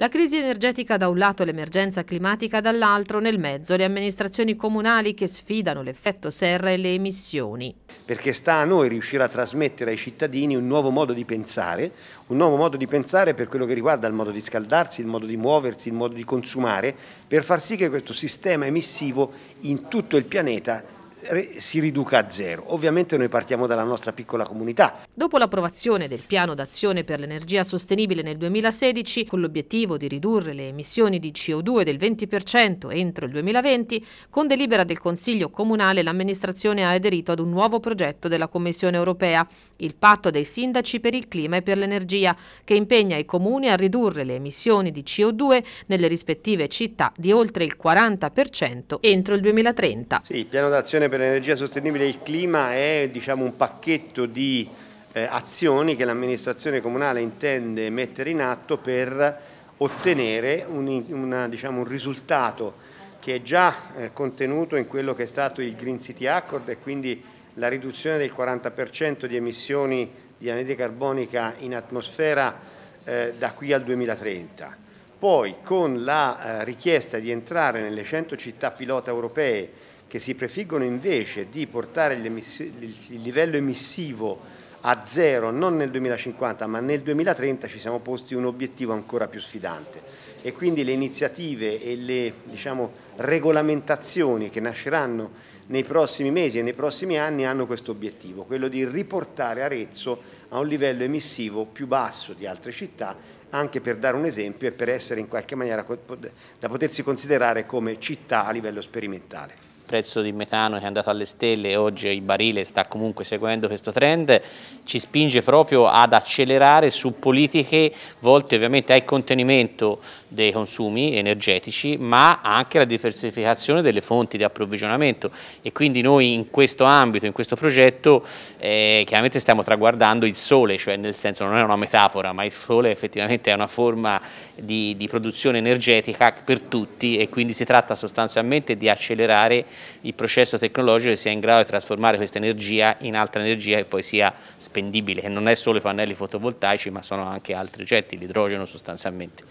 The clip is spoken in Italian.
La crisi energetica da un lato, l'emergenza climatica dall'altro, nel mezzo le amministrazioni comunali che sfidano l'effetto serra e le emissioni. Perché sta a noi riuscire a trasmettere ai cittadini un nuovo modo di pensare, un nuovo modo di pensare per quello che riguarda il modo di scaldarsi, il modo di muoversi, il modo di consumare, per far sì che questo sistema emissivo in tutto il pianeta si riduca a zero. Ovviamente noi partiamo dalla nostra piccola comunità. Dopo l'approvazione del piano d'azione per l'energia sostenibile nel 2016, con l'obiettivo di ridurre le emissioni di CO2 del 20% entro il 2020, con delibera del Consiglio Comunale l'amministrazione ha aderito ad un nuovo progetto della Commissione europea, il Patto dei Sindaci per il Clima e per l'Energia, che impegna i comuni a ridurre le emissioni di CO2 nelle rispettive città di oltre il 40% entro il 2030. Sì, il piano d'azione Commissione per l'Energia Sostenibile e il Clima è diciamo, un pacchetto di eh, azioni che l'amministrazione comunale intende mettere in atto per ottenere un, una, diciamo, un risultato che è già eh, contenuto in quello che è stato il Green City Accord e quindi la riduzione del 40% di emissioni di anidride carbonica in atmosfera eh, da qui al 2030. Poi con la eh, richiesta di entrare nelle 100 città pilota europee che si prefiggono invece di portare il livello emissivo a zero non nel 2050 ma nel 2030 ci siamo posti un obiettivo ancora più sfidante e quindi le iniziative e le diciamo, regolamentazioni che nasceranno nei prossimi mesi e nei prossimi anni hanno questo obiettivo, quello di riportare Arezzo a un livello emissivo più basso di altre città, anche per dare un esempio e per essere in qualche maniera da potersi considerare come città a livello sperimentale prezzo di metano che è andato alle stelle e oggi il barile sta comunque seguendo questo trend, ci spinge proprio ad accelerare su politiche volte ovviamente al contenimento dei consumi energetici, ma anche alla diversificazione delle fonti di approvvigionamento e quindi noi in questo ambito, in questo progetto, eh, chiaramente stiamo traguardando il sole, cioè nel senso non è una metafora, ma il sole effettivamente è una forma di, di produzione energetica per tutti e quindi si tratta sostanzialmente di accelerare il processo tecnologico sia in grado di trasformare questa energia in altra energia che poi sia spendibile, che non è solo i pannelli fotovoltaici ma sono anche altri oggetti, l'idrogeno sostanzialmente.